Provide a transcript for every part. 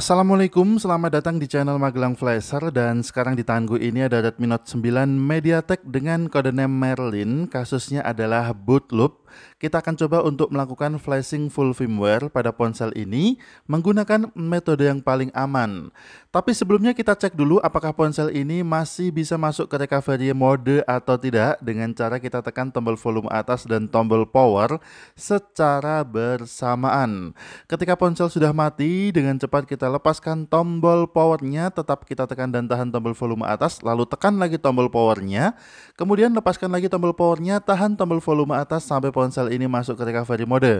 Assalamualaikum, selamat datang di channel Magelang Flasher dan sekarang di tangan ini ada Redmi Note 9 Mediatek dengan kode name Merlin, kasusnya adalah bootloop. Kita akan coba untuk melakukan flashing full firmware pada ponsel ini menggunakan metode yang paling aman. Tapi sebelumnya kita cek dulu apakah ponsel ini masih bisa masuk ke recovery mode atau tidak dengan cara kita tekan tombol volume atas dan tombol power secara bersamaan. Ketika ponsel sudah mati, dengan cepat kita lepaskan tombol powernya, tetap kita tekan dan tahan tombol volume atas, lalu tekan lagi tombol powernya, kemudian lepaskan lagi tombol powernya, tahan tombol volume atas sampai ponsel ini masuk ke recovery mode.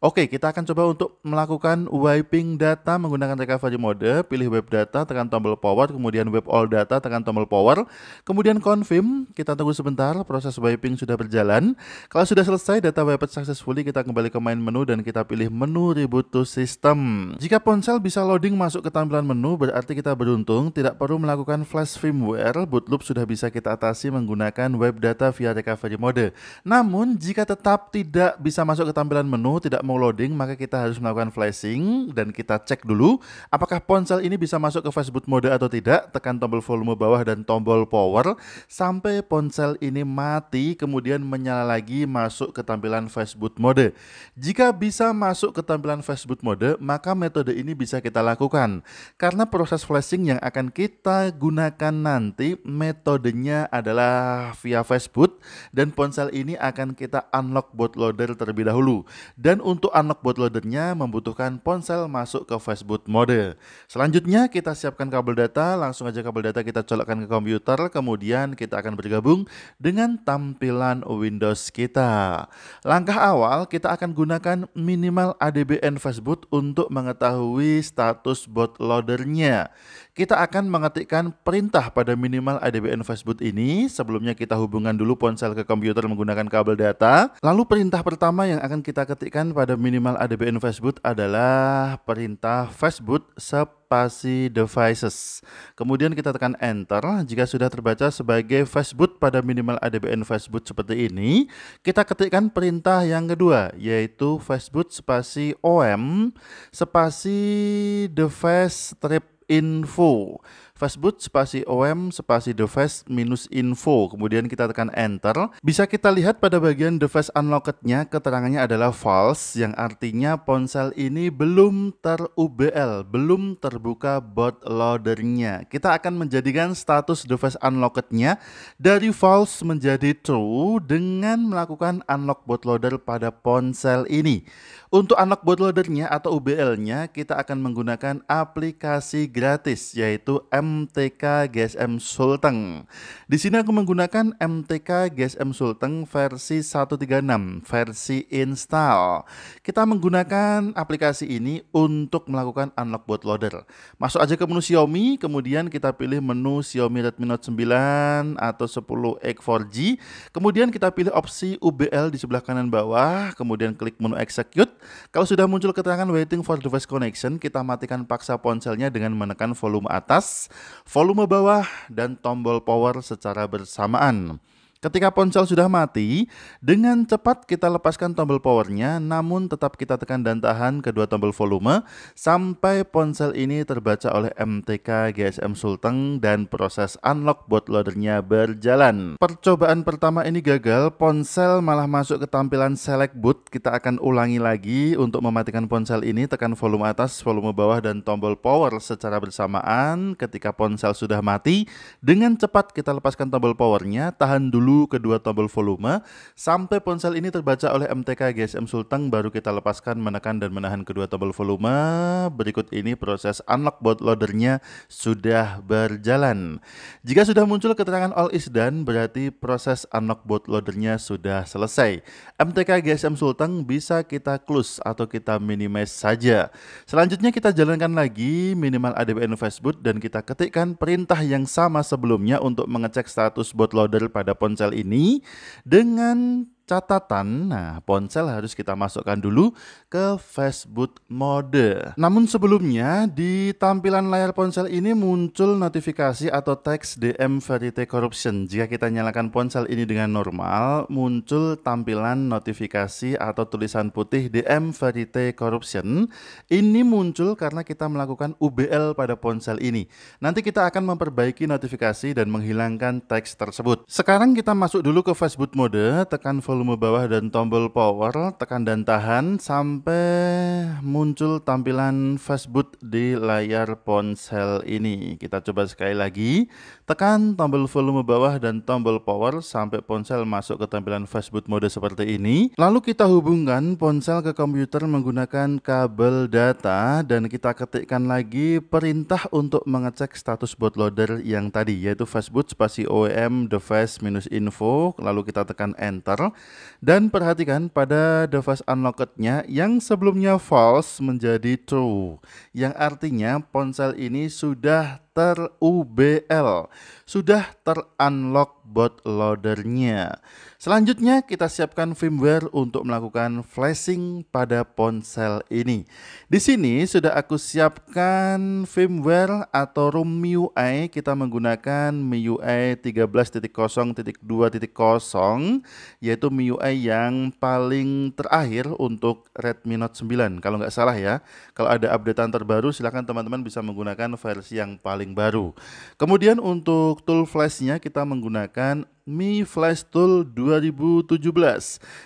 Oke, kita akan coba untuk melakukan wiping data menggunakan recovery mode. Pilih web data, tekan tombol power, kemudian web all data, tekan tombol power. Kemudian confirm, kita tunggu sebentar, proses wiping sudah berjalan. Kalau sudah selesai, data wiped successfully, kita kembali ke main menu dan kita pilih menu reboot to system. Jika ponsel bisa loading masuk ke tampilan menu, berarti kita beruntung, tidak perlu melakukan flash firmware, boot loop sudah bisa kita atasi menggunakan web data via recovery mode. Namun, jika tetap tidak bisa masuk ke tampilan menu, tidak mau loading maka kita harus melakukan flashing dan kita cek dulu apakah ponsel ini bisa masuk ke fastboot mode atau tidak. Tekan tombol volume bawah dan tombol power sampai ponsel ini mati kemudian menyala lagi masuk ke tampilan fastboot mode. Jika bisa masuk ke tampilan fastboot mode maka metode ini bisa kita lakukan. Karena proses flashing yang akan kita gunakan nanti metodenya adalah via fastboot dan ponsel ini akan kita unlock bootloader terlebih dahulu. Dan untuk untuk unlock bootloadernya membutuhkan ponsel masuk ke fastboot mode. Selanjutnya kita siapkan kabel data, langsung aja kabel data kita colokkan ke komputer, kemudian kita akan bergabung dengan tampilan Windows kita. Langkah awal kita akan gunakan minimal ADBN fastboot untuk mengetahui status bootloadernya. Kita akan mengetikkan perintah pada minimal IDBN fastboot ini. Sebelumnya kita hubungkan dulu ponsel ke komputer menggunakan kabel data. Lalu perintah pertama yang akan kita ketikkan pada minimal IDBN fastboot adalah perintah fastboot spasi devices. Kemudian kita tekan enter. Jika sudah terbaca sebagai fastboot pada minimal IDBN fastboot seperti ini, kita ketikkan perintah yang kedua yaitu fastboot spasi OM spasi device trip info. Facebook spasi om spasi device minus info. Kemudian kita tekan enter. Bisa kita lihat pada bagian device unlockednya keterangannya adalah false yang artinya ponsel ini belum ter-UBL, belum terbuka boot loadernya. Kita akan menjadikan status device unlockednya dari false menjadi true dengan melakukan unlock loader pada ponsel ini. Untuk anak bootloadernya atau UBL-nya, kita akan menggunakan aplikasi gratis yaitu MTK GSM Sulteng. Di sini aku menggunakan MTK GSM Sulteng versi 136, versi install. Kita menggunakan aplikasi ini untuk melakukan unlock bootloader. Masuk aja ke menu Xiaomi, kemudian kita pilih menu Xiaomi Redmi Note 9 atau 10X 4G. Kemudian kita pilih opsi UBL di sebelah kanan bawah, kemudian klik menu execute kalau sudah muncul keterangan waiting for device connection, kita matikan paksa ponselnya dengan menekan volume atas, volume bawah, dan tombol power secara bersamaan. Ketika ponsel sudah mati, dengan cepat kita lepaskan tombol powernya, namun tetap kita tekan dan tahan kedua tombol volume sampai ponsel ini terbaca oleh MTK GSM Sulteng dan proses unlock bootloadernya berjalan. Percobaan pertama ini gagal, ponsel malah masuk ke tampilan select boot. Kita akan ulangi lagi untuk mematikan ponsel ini, tekan volume atas, volume bawah, dan tombol power secara bersamaan. Ketika ponsel sudah mati, dengan cepat kita lepaskan tombol powernya, tahan dulu dulu kedua tombol volume sampai ponsel ini terbaca oleh MTK GSM Sultan baru kita lepaskan menekan dan menahan kedua tombol volume. Berikut ini proses unlock bootloadernya sudah berjalan. Jika sudah muncul keterangan all is done berarti proses unlock bootloadernya sudah selesai. MTK GSM Sultan bisa kita close atau kita minimize saja. Selanjutnya kita jalankan lagi minimal ADBN Facebook dan kita ketikkan perintah yang sama sebelumnya untuk mengecek status bootloader pada ponsel ponsel ini dengan catatan, nah ponsel harus kita masukkan dulu ke Facebook mode. Namun sebelumnya di tampilan layar ponsel ini muncul notifikasi atau teks DM Verite Corruption. Jika kita nyalakan ponsel ini dengan normal, muncul tampilan notifikasi atau tulisan putih DM Verite Corruption. Ini muncul karena kita melakukan UBL pada ponsel ini. Nanti kita akan memperbaiki notifikasi dan menghilangkan teks tersebut. Sekarang kita masuk dulu ke Facebook mode, tekan volume volume bawah dan tombol power, tekan dan tahan sampai muncul tampilan fastboot di layar ponsel ini. Kita coba sekali lagi, tekan tombol volume bawah dan tombol power sampai ponsel masuk ke tampilan fastboot mode seperti ini. Lalu kita hubungkan ponsel ke komputer menggunakan kabel data dan kita ketikkan lagi perintah untuk mengecek status bootloader yang tadi yaitu fastboot spasi OEM device minus info lalu kita tekan enter dan perhatikan pada device unlocked yang sebelumnya false menjadi true. Yang artinya ponsel ini sudah terUBL. Sudah terunlock loadernya. Selanjutnya kita siapkan firmware untuk melakukan flashing pada ponsel ini. Di sini sudah aku siapkan firmware atau ROM MIUI. Kita menggunakan MIUI 13.0.2.0 yaitu MIUI yang paling terakhir untuk Redmi Note 9 kalau nggak salah ya. Kalau ada updatean terbaru silahkan teman-teman bisa menggunakan versi yang paling paling baru. Kemudian untuk tool flashnya kita menggunakan Mi Flash Tool 2017.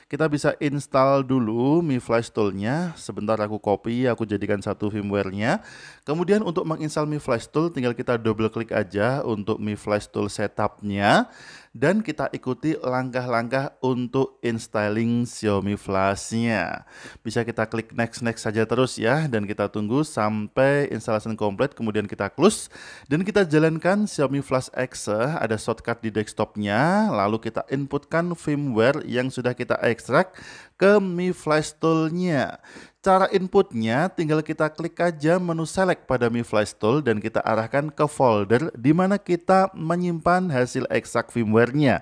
Kita bisa install dulu Mi Flash Toolnya. Sebentar aku copy, aku jadikan satu firmware-nya. Kemudian untuk menginstal Mi Flash Tool tinggal kita double klik aja untuk Mi Flash Tool setup-nya dan kita ikuti langkah-langkah untuk installing Xiaomi Flash-nya. Bisa kita klik next next saja terus ya dan kita tunggu sampai instalasi komplit kemudian kita close dan kita jalankan Xiaomi Flash X eh, ada shortcut di desktopnya lalu kita inputkan firmware yang sudah kita ekstrak ke Mi Flash Tool-nya. Cara inputnya tinggal kita klik aja menu select pada Mi Flash Tool dan kita arahkan ke folder di mana kita menyimpan hasil exact firmware-nya.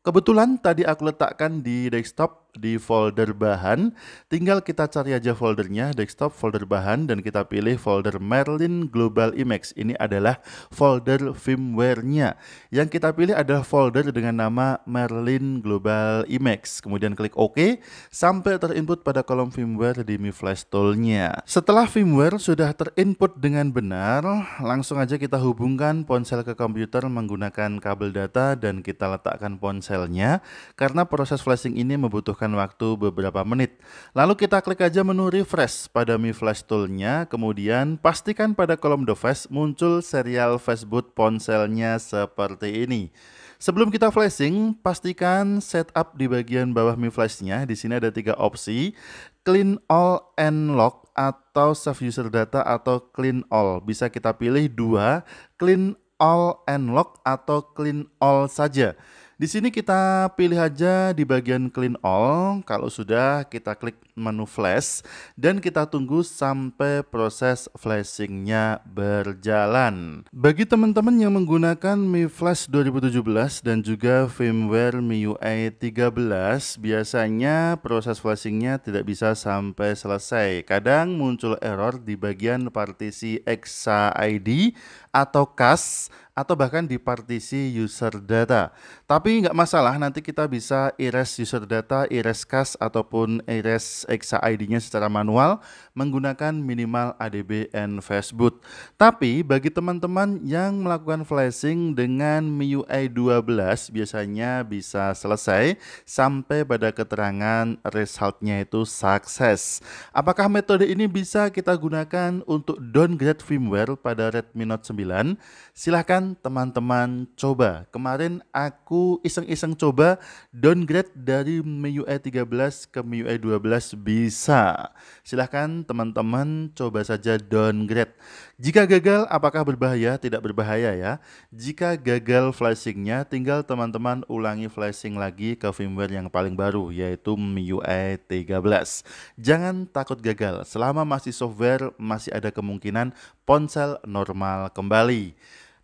Kebetulan tadi aku letakkan di desktop di folder bahan. Tinggal kita cari aja foldernya, desktop folder bahan, dan kita pilih folder Merlin Global Image. Ini adalah folder firmware-nya. Yang kita pilih adalah folder dengan nama Merlin Global Image. Kemudian klik OK, sampai terinput pada kolom firmware di Mi Flash Tool-nya. Setelah firmware sudah terinput dengan benar, langsung aja kita hubungkan ponsel ke komputer menggunakan kabel data dan kita letakkan ponselnya. Karena proses flashing ini membutuhkan membutuhkan waktu beberapa menit. Lalu kita klik aja menu refresh pada Mi Flash Tool-nya, kemudian pastikan pada kolom device muncul serial Facebook ponselnya seperti ini. Sebelum kita flashing, pastikan setup di bagian bawah Mi Flash-nya. Di sini ada tiga opsi, clean all and lock atau save user data atau clean all. Bisa kita pilih dua, clean all and lock atau clean all saja. Di sini kita pilih aja di bagian clean all. Kalau sudah kita klik menu flash dan kita tunggu sampai proses flashingnya berjalan. Bagi teman-teman yang menggunakan Mi Flash 2017 dan juga firmware MIUI 13, biasanya proses flashingnya tidak bisa sampai selesai. Kadang muncul error di bagian partisi EXA ID atau CAS atau bahkan di partisi user data. Tapi nggak masalah, nanti kita bisa erase user data, erase cache ataupun erase exa ID-nya secara manual menggunakan minimal ADB and Facebook. Tapi bagi teman-teman yang melakukan flashing dengan MIUI 12 biasanya bisa selesai sampai pada keterangan resultnya itu sukses. Apakah metode ini bisa kita gunakan untuk downgrade firmware pada Redmi Note 9? Silahkan teman-teman coba. Kemarin aku iseng-iseng coba downgrade dari MIUI e 13 ke MIUI 12 e bisa. Silahkan teman-teman coba saja downgrade. Jika gagal apakah berbahaya? Tidak berbahaya ya. Jika gagal flashingnya tinggal teman-teman ulangi flashing lagi ke firmware yang paling baru yaitu MIUI e 13. Jangan takut gagal. Selama masih software masih ada kemungkinan ponsel normal kembali.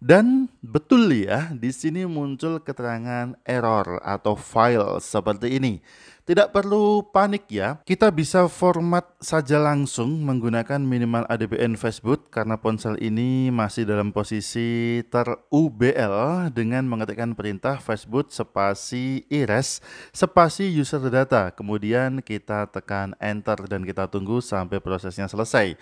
Dan betul ya, di sini muncul keterangan error atau file seperti ini. Tidak perlu panik ya, kita bisa format saja langsung menggunakan minimal ADBN Facebook karena ponsel ini masih dalam posisi ter-UBL dengan mengetikkan perintah Facebook spasi ires spasi user data. Kemudian kita tekan enter dan kita tunggu sampai prosesnya selesai.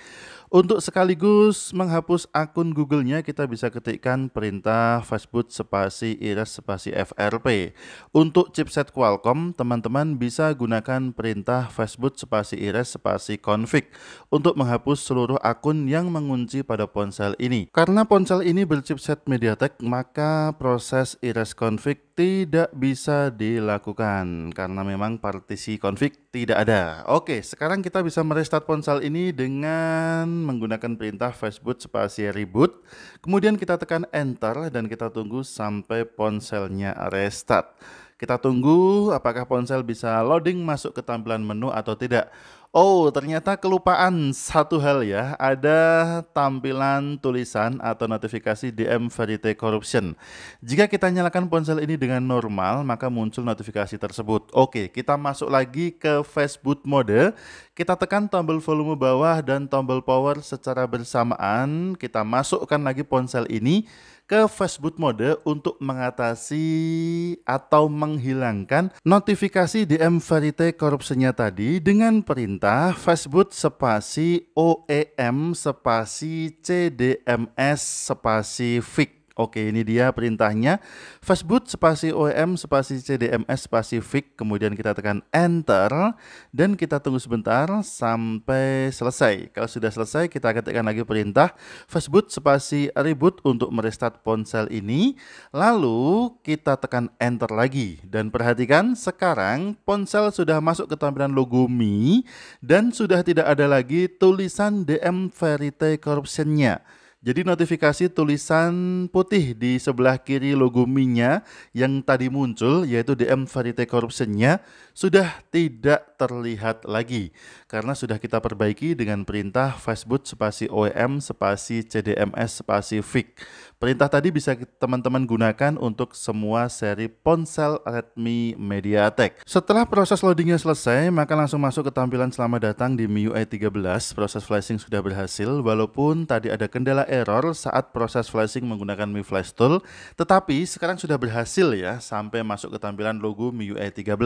Untuk sekaligus menghapus akun Google-nya, kita bisa ketikkan perintah Facebook spasi iras spasi FRP. Untuk chipset Qualcomm, teman-teman bisa gunakan perintah Facebook spasi iras spasi config untuk menghapus seluruh akun yang mengunci pada ponsel ini. Karena ponsel ini berchipset MediaTek, maka proses iras config tidak bisa dilakukan karena memang partisi konflik tidak ada. Oke, sekarang kita bisa merestart ponsel ini dengan menggunakan perintah Facebook spasi reboot. Kemudian kita tekan enter dan kita tunggu sampai ponselnya restart. Kita tunggu apakah ponsel bisa loading masuk ke tampilan menu atau tidak. Oh, ternyata kelupaan satu hal ya. Ada tampilan tulisan atau notifikasi DM Verite Corruption. Jika kita nyalakan ponsel ini dengan normal, maka muncul notifikasi tersebut. Oke, kita masuk lagi ke Facebook mode. Kita tekan tombol volume bawah dan tombol power secara bersamaan. Kita masukkan lagi ponsel ini ke Facebook mode untuk mengatasi atau menghilangkan notifikasi DM Verite korupsinya tadi dengan perintah Facebook spasi OEM spasi CDMS spasi fix Oke, ini dia perintahnya. Fastboot spasi OEM spasi CDMS spasi Vic, kemudian kita tekan enter dan kita tunggu sebentar sampai selesai. Kalau sudah selesai, kita akan tekan lagi perintah fastboot spasi reboot untuk merestart ponsel ini. Lalu kita tekan enter lagi dan perhatikan sekarang ponsel sudah masuk ke tampilan logo Mi dan sudah tidak ada lagi tulisan DM Verite Corruption-nya. Jadi notifikasi tulisan putih di sebelah kiri logo minya yang tadi muncul yaitu DM Varite Corruption-nya sudah tidak terlihat lagi karena sudah kita perbaiki dengan perintah Facebook spasi OEM spasi CDMS spasi FIC. Perintah tadi bisa teman-teman gunakan untuk semua seri ponsel Redmi MediaTek. Setelah proses loadingnya selesai, maka langsung masuk ke tampilan selamat datang di MIUI 13. Proses flashing sudah berhasil walaupun tadi ada kendala error saat proses flashing menggunakan Mi Flash Tool, tetapi sekarang sudah berhasil ya sampai masuk ke tampilan logo MIUI 13.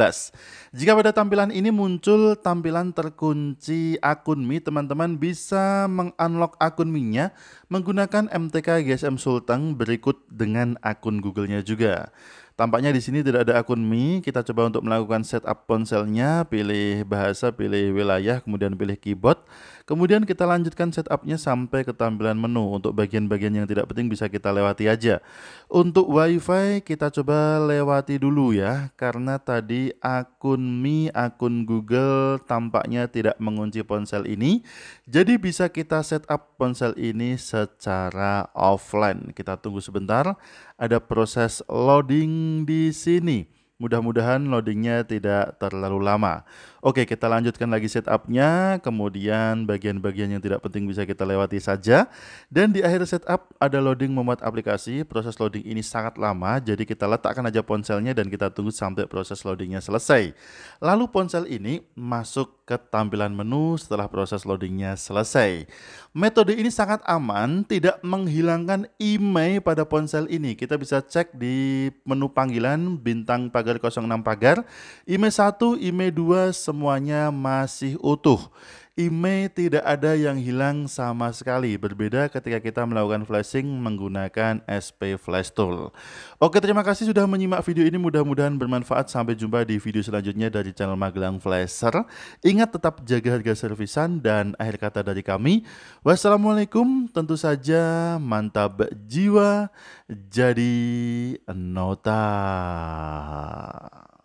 Jika pada tampilan ini muncul tampilan terkunci akun Mi, teman-teman bisa mengunlock akun Mi-nya menggunakan MTK GSM Sultan berikut dengan akun Google-nya juga. Tampaknya di sini tidak ada akun Mi. Kita coba untuk melakukan setup ponselnya, pilih bahasa, pilih wilayah, kemudian pilih keyboard. Kemudian kita lanjutkan setupnya sampai ke tampilan menu. Untuk bagian-bagian yang tidak penting bisa kita lewati aja. Untuk WiFi kita coba lewati dulu ya, karena tadi akun Mi, akun Google tampaknya tidak mengunci ponsel ini. Jadi bisa kita setup ponsel ini secara offline. Kita tunggu sebentar. Ada proses loading di sini. Mudah-mudahan loadingnya tidak terlalu lama. Oke, kita lanjutkan lagi setupnya. Kemudian bagian-bagian yang tidak penting bisa kita lewati saja. Dan di akhir setup ada loading memuat aplikasi. Proses loading ini sangat lama, jadi kita letakkan aja ponselnya dan kita tunggu sampai proses loadingnya selesai. Lalu ponsel ini masuk ke tampilan menu setelah proses loadingnya selesai. Metode ini sangat aman, tidak menghilangkan IMEI pada ponsel ini. Kita bisa cek di menu panggilan bintang pagar 06 pagar, IMEI 1, IMEI 2, semua semuanya masih utuh. IMEI tidak ada yang hilang sama sekali, berbeda ketika kita melakukan flashing menggunakan SP Flash Tool. Oke, terima kasih sudah menyimak video ini, mudah-mudahan bermanfaat. Sampai jumpa di video selanjutnya dari channel Magelang Flasher. Ingat tetap jaga harga servisan dan akhir kata dari kami. Wassalamualaikum, tentu saja mantap jiwa jadi nota.